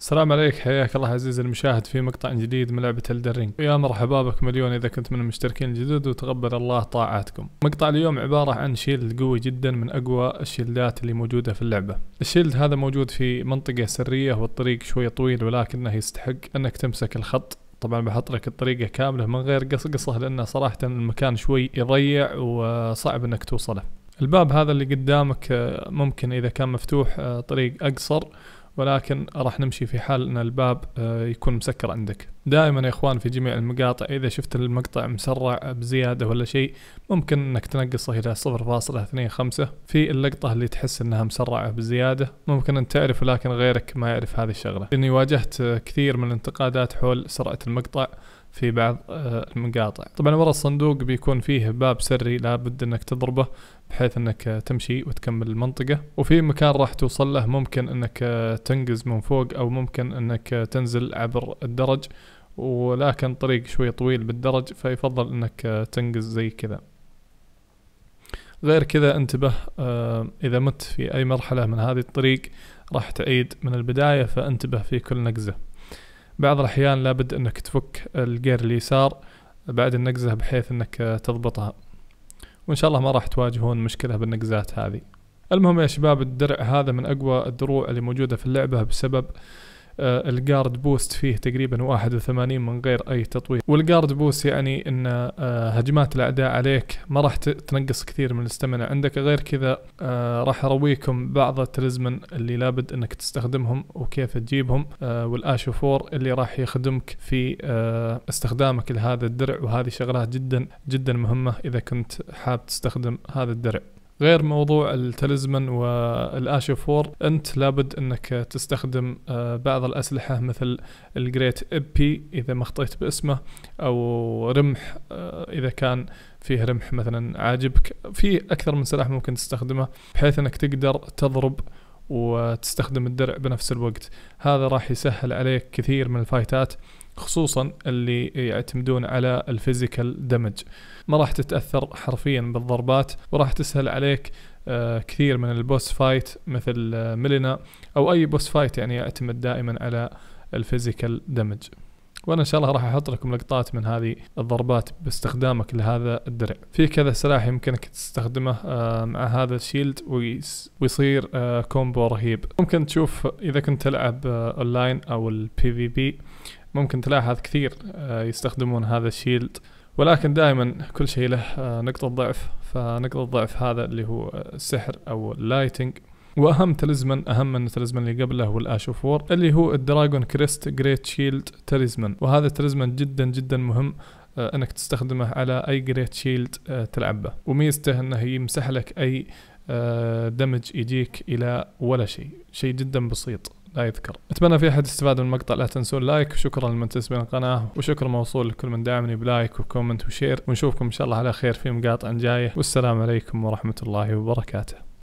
السلام عليك حياك الله عزيزي المشاهد في مقطع جديد من لعبة الدرينج ويا مرحبا بك مليون إذا كنت من المشتركين الجدد وتقبل الله طاعاتكم مقطع اليوم عبارة عن شيلد قوي جدا من أقوى الشيلدات اللي موجودة في اللعبة الشيلد هذا موجود في منطقة سرية والطريق شوي طويل ولكنه يستحق أنك تمسك الخط طبعا بحط لك الطريقة كاملة من غير قصقصة لأنه صراحة المكان شوي يضيع وصعب أنك توصله الباب هذا اللي قدامك آه، ممكن إذا كان مفتوح آه، طريق أقصر ولكن راح نمشي في حال ان الباب آه، يكون مسكر عندك دائما يا اخوان في جميع المقاطع اذا شفت المقطع مسرع بزيادة ولا شيء ممكن انك تنقصه الى 0.25 في اللقطة اللي تحس انها مسرعة بزيادة ممكن ان تعرف ولكن غيرك ما يعرف هذه الشغلة لاني واجهت كثير من الانتقادات حول سرعة المقطع في بعض آه، المقاطع طبعا ورا الصندوق بيكون فيه باب سري لابد انك تضربه بحيث انك آه، تمشي وتكمل المنطقة وفي مكان راح توصل له ممكن انك آه، تنقز من فوق او ممكن انك تنزل عبر الدرج ولكن طريق شوي طويل بالدرج فيفضل انك تنقز زي كذا غير كذا انتبه اذا مت في اي مرحلة من هذه الطريق راح تعيد من البداية فانتبه في كل نقزة بعض الأحيان لابد أنك تفك الجير اليسار بعد النقزة بحيث أنك تضبطها وإن شاء الله ما راح تواجهون مشكلة بالنقزات هذه المهم يا شباب الدرع هذا من أقوى الدروع اللي موجودة في اللعبة بسبب آه، الجارد بوست فيه تقريبا 81 من غير اي تطوير والجارد بوست يعني ان آه، هجمات الاعداء عليك ما راح تنقص كثير من الاستمنة عندك غير كذا آه، راح ارويكم بعض التلزمن اللي لابد انك تستخدمهم وكيف تجيبهم والاشو 4 اللي راح يخدمك في استخدامك لهذا الدرع وهذه شغلات جدا جدا مهمة اذا كنت حاب تستخدم هذا الدرع غير موضوع التلزمن والاشوفور انت لابد انك تستخدم آه، بعض الاسلحه مثل الجريت ابي اذا ما اخطيت باسمه او رمح آه، اذا كان فيه رمح مثلا عاجبك في اكثر من سلاح ممكن تستخدمه بحيث انك تقدر تضرب وتستخدم الدرع بنفس الوقت هذا راح يسهل عليك كثير من الفايتات خصوصا اللي يعتمدون على الفيزيكال دمج ما راح تتأثر حرفيا بالضربات وراح تسهل عليك آه، كثير من البوس فايت مثل آه، ميلينا او اي بوس فايت يعني يعتمد دائما على الفيزيكال دمج وانا ان شاء الله راح احط لكم لقطات من هذه الضربات باستخدامك لهذا الدرع في كذا سلاح يمكنك تستخدمه آه، مع هذا الشيلد ويصير كومبو آه، رهيب ممكن تشوف اذا كنت تلعب اونلاين آه، او البي في بي ممكن تلاحظ كثير يستخدمون هذا الشيلد ولكن دائما كل شيء له نقطة ضعف فنقطة ضعف هذا اللي هو السحر او اللايتنج واهم تلزمن اهم من التلزمن اللي قبله هو الاشوفور اللي هو الدراجون كريست جريت شيلد تلزمن وهذا تلزمن جدا جدا مهم آه، انك تستخدمه على اي جريت شيلد آه، تلعبه وميزته انه يمسح لك اي آه، دمج يجيك الى ولا شيء شيء جدا بسيط لا يذكر اتمنى في احد استفاد من المقطع لا تنسون لايك وشكرا لمن تسبين القناه وشكر موصول لكل من دعمني بلايك وكومنت وشير ونشوفكم ان شاء الله على خير في مقاطع جايه والسلام عليكم ورحمه الله وبركاته